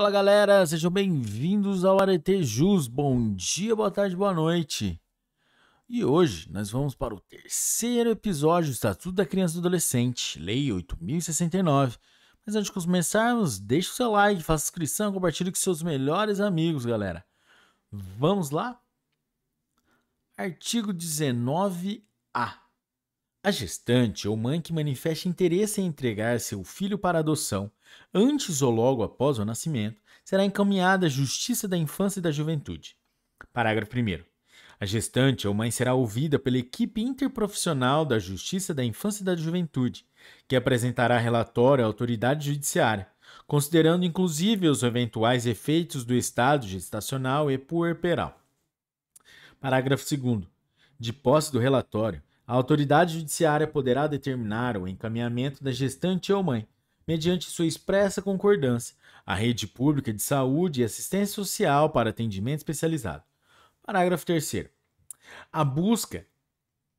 Fala galera, sejam bem-vindos ao Arete Jus. Bom dia, boa tarde, boa noite. E hoje nós vamos para o terceiro episódio do Estatuto da Criança e do Adolescente, Lei 8069. Mas antes de começarmos, deixe o seu like, faça inscrição, compartilhe com seus melhores amigos, galera. Vamos lá? Artigo 19A a gestante ou mãe que manifesta interesse em entregar seu filho para adoção, antes ou logo após o nascimento, será encaminhada à Justiça da Infância e da Juventude. Parágrafo 1. A gestante ou mãe será ouvida pela equipe interprofissional da Justiça da Infância e da Juventude, que apresentará relatório à autoridade judiciária, considerando inclusive os eventuais efeitos do estado gestacional e puerperal. Parágrafo 2. De posse do relatório, a autoridade judiciária poderá determinar o encaminhamento da gestante ou mãe, mediante sua expressa concordância, à rede pública de saúde e assistência social para atendimento especializado. Parágrafo 3. A busca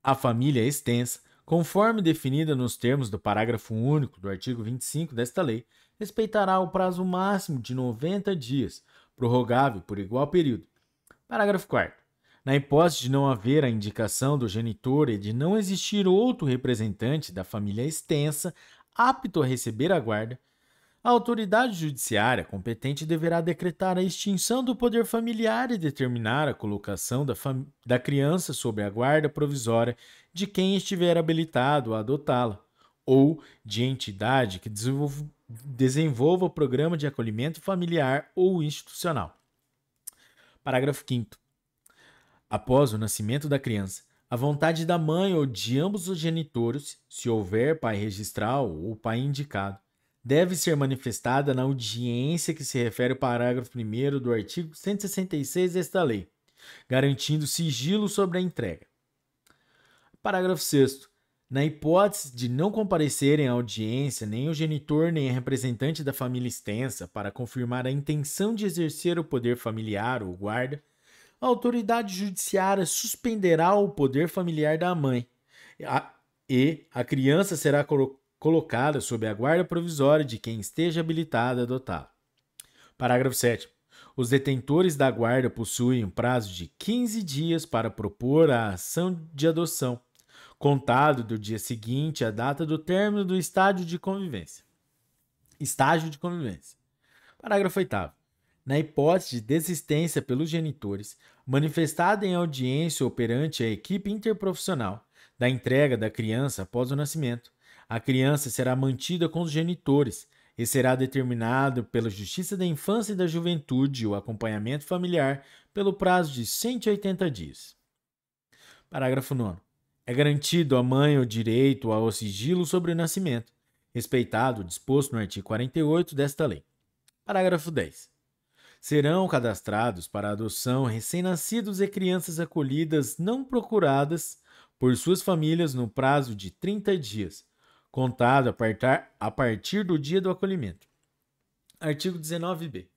à família extensa, conforme definida nos termos do parágrafo único do artigo 25 desta lei, respeitará o prazo máximo de 90 dias, prorrogável por igual período. Parágrafo 4. Na hipótese de não haver a indicação do genitor e de não existir outro representante da família extensa apto a receber a guarda, a autoridade judiciária competente deverá decretar a extinção do poder familiar e determinar a colocação da, da criança sob a guarda provisória de quem estiver habilitado a adotá-la, ou de entidade que desenvolva o programa de acolhimento familiar ou institucional. Parágrafo 5. Após o nascimento da criança, a vontade da mãe ou de ambos os genitores, se houver pai registral ou pai indicado, deve ser manifestada na audiência que se refere ao parágrafo 1 do artigo 166 desta lei, garantindo sigilo sobre a entrega. Parágrafo 6. Na hipótese de não comparecerem à audiência nem o genitor nem a representante da família extensa para confirmar a intenção de exercer o poder familiar ou guarda, a autoridade judiciária suspenderá o poder familiar da mãe e a criança será colocada sob a guarda provisória de quem esteja habilitado a adotá-la. Parágrafo 7. Os detentores da guarda possuem um prazo de 15 dias para propor a ação de adoção, contado do dia seguinte à data do término do estágio de convivência. Estágio de convivência. Parágrafo 8 na hipótese de desistência pelos genitores, manifestada em audiência ou perante a equipe interprofissional, da entrega da criança após o nascimento. A criança será mantida com os genitores e será determinado pela Justiça da Infância e da Juventude o acompanhamento familiar pelo prazo de 180 dias. Parágrafo 9. É garantido à mãe o direito ao sigilo sobre o nascimento, respeitado o disposto no artigo 48 desta lei. Parágrafo 10 serão cadastrados para adoção recém-nascidos e crianças acolhidas não procuradas por suas famílias no prazo de 30 dias, contado a partir do dia do acolhimento. Artigo 19b.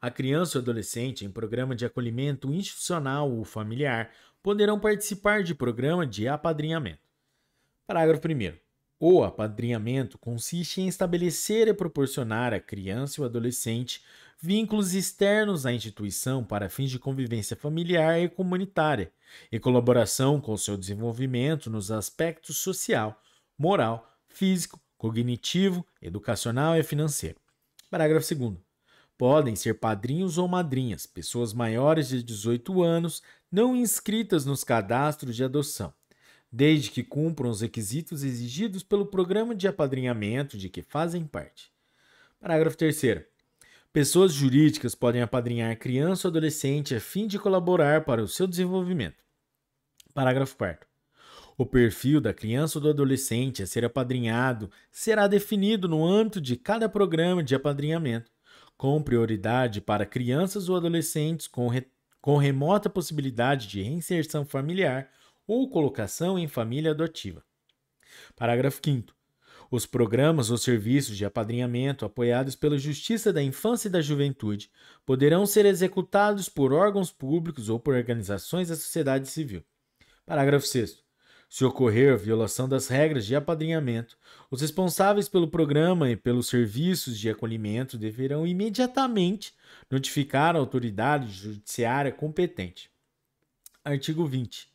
A criança ou adolescente em programa de acolhimento institucional ou familiar poderão participar de programa de apadrinhamento. Parágrafo 1. O apadrinhamento consiste em estabelecer e proporcionar à criança e ao adolescente vínculos externos à instituição para fins de convivência familiar e comunitária, e colaboração com seu desenvolvimento nos aspectos social, moral, físico, cognitivo, educacional e financeiro. Parágrafo 2. Podem ser padrinhos ou madrinhas pessoas maiores de 18 anos não inscritas nos cadastros de adoção desde que cumpram os requisitos exigidos pelo programa de apadrinhamento de que fazem parte. Parágrafo 3. Pessoas jurídicas podem apadrinhar criança ou adolescente a fim de colaborar para o seu desenvolvimento. Parágrafo 4. O perfil da criança ou do adolescente a ser apadrinhado será definido no âmbito de cada programa de apadrinhamento, com prioridade para crianças ou adolescentes com, re... com remota possibilidade de reinserção familiar ou colocação em família adotiva. Parágrafo 5. Os programas ou serviços de apadrinhamento apoiados pela Justiça da Infância e da Juventude poderão ser executados por órgãos públicos ou por organizações da sociedade civil. Parágrafo 6. Se ocorrer violação das regras de apadrinhamento, os responsáveis pelo programa e pelos serviços de acolhimento deverão imediatamente notificar a autoridade judiciária competente. Artigo 20.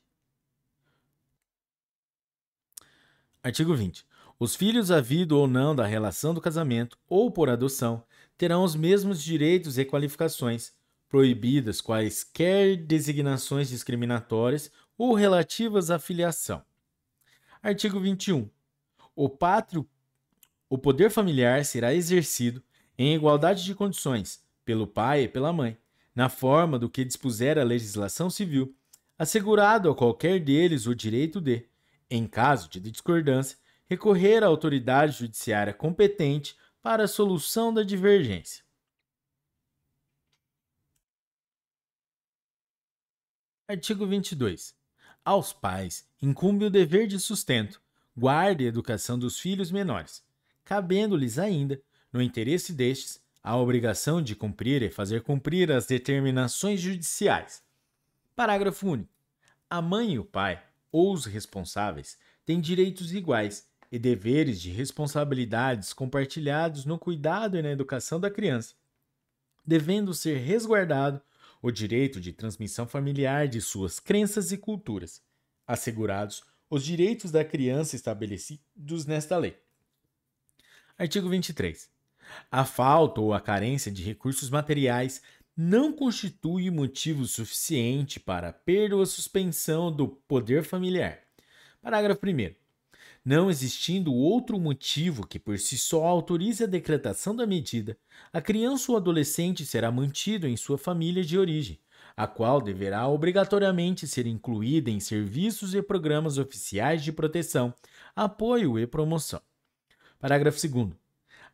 Artigo 20. Os filhos, havido ou não da relação do casamento ou por adoção, terão os mesmos direitos e qualificações, proibidas quaisquer designações discriminatórias ou relativas à filiação. Artigo 21. O pátrio, o poder familiar será exercido em igualdade de condições pelo pai e pela mãe, na forma do que dispuser a legislação civil, assegurado a qualquer deles o direito de em caso de discordância, recorrer à autoridade judiciária competente para a solução da divergência. Artigo 22. Aos pais incumbe o dever de sustento, guarda e educação dos filhos menores, cabendo-lhes ainda, no interesse destes, a obrigação de cumprir e fazer cumprir as determinações judiciais. Parágrafo único. A mãe e o pai ou os responsáveis têm direitos iguais e deveres de responsabilidades compartilhados no cuidado e na educação da criança, devendo ser resguardado o direito de transmissão familiar de suas crenças e culturas, assegurados os direitos da criança estabelecidos nesta lei. Artigo 23. A falta ou a carência de recursos materiais não constitui motivo suficiente para perda ou suspensão do poder familiar. Parágrafo 1. Não existindo outro motivo que por si só autorize a decretação da medida, a criança ou adolescente será mantido em sua família de origem, a qual deverá obrigatoriamente ser incluída em serviços e programas oficiais de proteção, apoio e promoção. Parágrafo 2.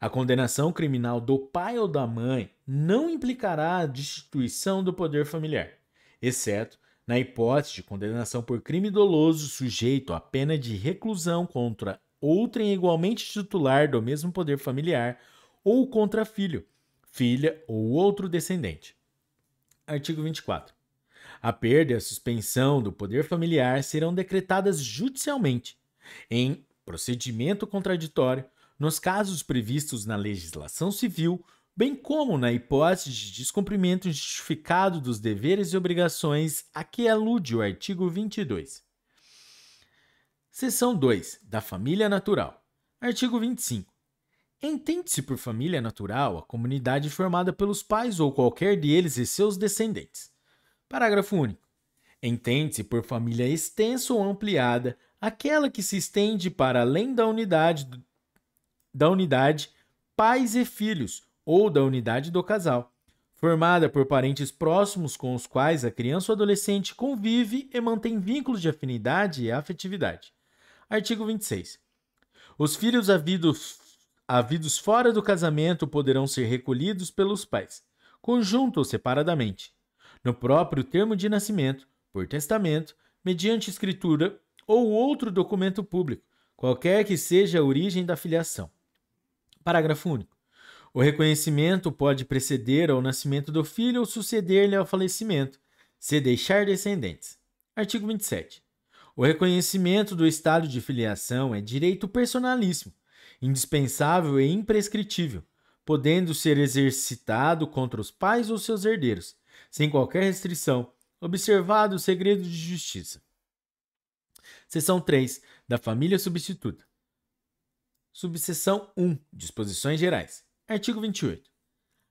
A condenação criminal do pai ou da mãe não implicará a destituição do poder familiar, exceto na hipótese de condenação por crime doloso sujeito à pena de reclusão contra outrem igualmente titular do mesmo poder familiar ou contra filho, filha ou outro descendente. Artigo 24. A perda e a suspensão do poder familiar serão decretadas judicialmente, em procedimento contraditório, nos casos previstos na legislação civil, bem como na hipótese de descumprimento injustificado dos deveres e obrigações a que alude o artigo 22. Seção 2. Da família natural. Artigo 25. Entende-se por família natural a comunidade formada pelos pais ou qualquer deles e seus descendentes. Parágrafo único. Entende-se por família extensa ou ampliada aquela que se estende para além da unidade da unidade Pais e Filhos ou da unidade do casal, formada por parentes próximos com os quais a criança ou adolescente convive e mantém vínculos de afinidade e afetividade. Artigo 26. Os filhos havidos, havidos fora do casamento poderão ser recolhidos pelos pais, conjunto ou separadamente, no próprio termo de nascimento, por testamento, mediante escritura ou outro documento público, qualquer que seja a origem da filiação. Parágrafo único. O reconhecimento pode preceder ao nascimento do filho ou suceder-lhe ao falecimento, se deixar descendentes. Artigo 27. O reconhecimento do estado de filiação é direito personalíssimo, indispensável e imprescritível, podendo ser exercitado contra os pais ou seus herdeiros, sem qualquer restrição, observado o segredo de justiça. Seção 3. Da família substituta. Subseção 1. Disposições gerais. Artigo 28.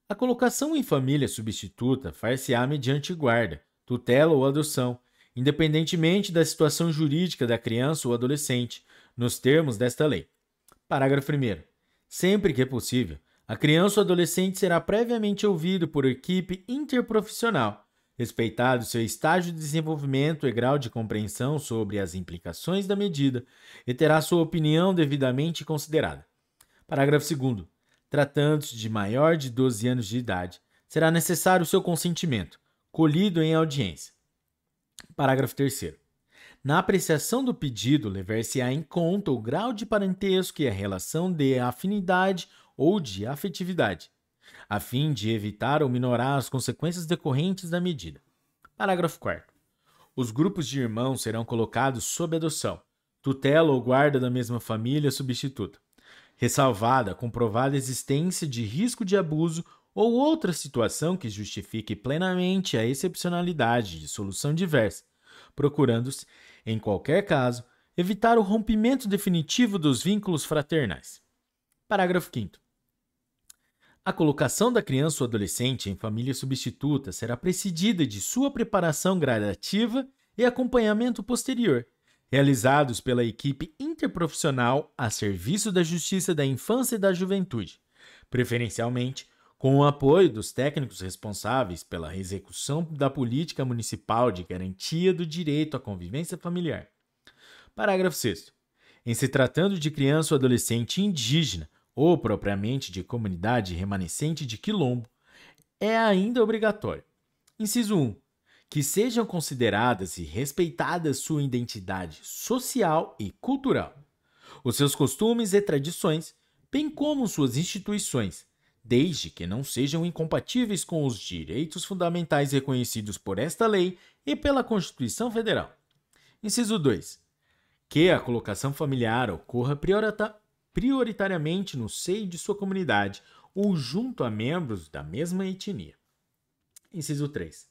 A colocação em família substituta far-se-á mediante guarda, tutela ou adoção, independentemente da situação jurídica da criança ou adolescente, nos termos desta lei. Parágrafo 1. Sempre que possível, a criança ou adolescente será previamente ouvido por equipe interprofissional Respeitado seu estágio de desenvolvimento e grau de compreensão sobre as implicações da medida, e terá sua opinião devidamente considerada. Parágrafo 2. Tratando-se de maior de 12 anos de idade, será necessário seu consentimento, colhido em audiência. Parágrafo 3. Na apreciação do pedido, levar-se-á em conta o grau de parentesco e a relação de afinidade ou de afetividade a fim de evitar ou minorar as consequências decorrentes da medida. Parágrafo 4. Os grupos de irmãos serão colocados sob adoção, tutela ou guarda da mesma família substituta, ressalvada a comprovada existência de risco de abuso ou outra situação que justifique plenamente a excepcionalidade de solução diversa, procurando-se, em qualquer caso, evitar o rompimento definitivo dos vínculos fraternais. Parágrafo 5. A colocação da criança ou adolescente em família substituta será precedida de sua preparação gradativa e acompanhamento posterior, realizados pela equipe interprofissional a serviço da Justiça da Infância e da Juventude, preferencialmente com o apoio dos técnicos responsáveis pela execução da política municipal de garantia do direito à convivência familiar. Parágrafo 6. Em se tratando de criança ou adolescente indígena, ou propriamente de comunidade remanescente de quilombo, é ainda obrigatório. Inciso 1. Que sejam consideradas e respeitadas sua identidade social e cultural, os seus costumes e tradições, bem como suas instituições, desde que não sejam incompatíveis com os direitos fundamentais reconhecidos por esta lei e pela Constituição Federal. Inciso 2. Que a colocação familiar ocorra priorita prioritariamente no seio de sua comunidade ou junto a membros da mesma etnia. Inciso 3.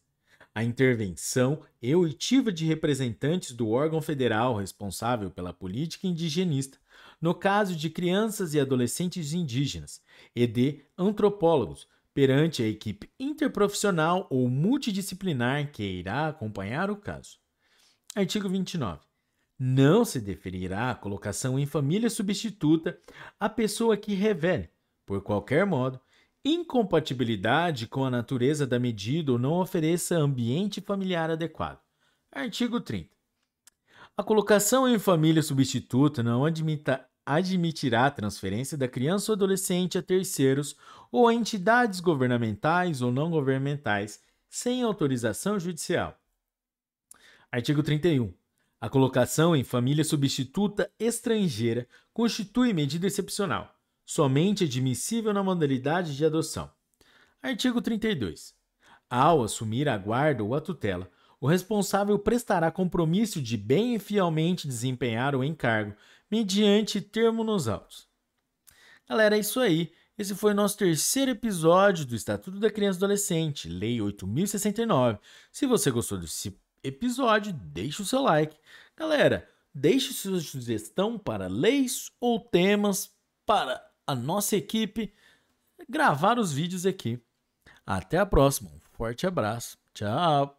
A intervenção euitiva de representantes do órgão federal responsável pela política indigenista, no caso de crianças e adolescentes indígenas, e de antropólogos, perante a equipe interprofissional ou multidisciplinar que irá acompanhar o caso. Artigo 29. Não se deferirá a colocação em família substituta à pessoa que revele, por qualquer modo, incompatibilidade com a natureza da medida ou não ofereça ambiente familiar adequado. Artigo 30. A colocação em família substituta não admita, admitirá a transferência da criança ou adolescente a terceiros ou a entidades governamentais ou não governamentais sem autorização judicial. Artigo 31. A colocação em família substituta estrangeira constitui medida excepcional, somente admissível na modalidade de adoção. Artigo 32. Ao assumir a guarda ou a tutela, o responsável prestará compromisso de bem e fielmente desempenhar o encargo, mediante termo nos autos. Galera, é isso aí. Esse foi o nosso terceiro episódio do Estatuto da Criança e Adolescente, Lei 8069. Se você gostou desse episódio, deixe o seu like. Galera, deixe sua sugestão para leis ou temas para a nossa equipe gravar os vídeos aqui. Até a próxima. Um forte abraço. Tchau.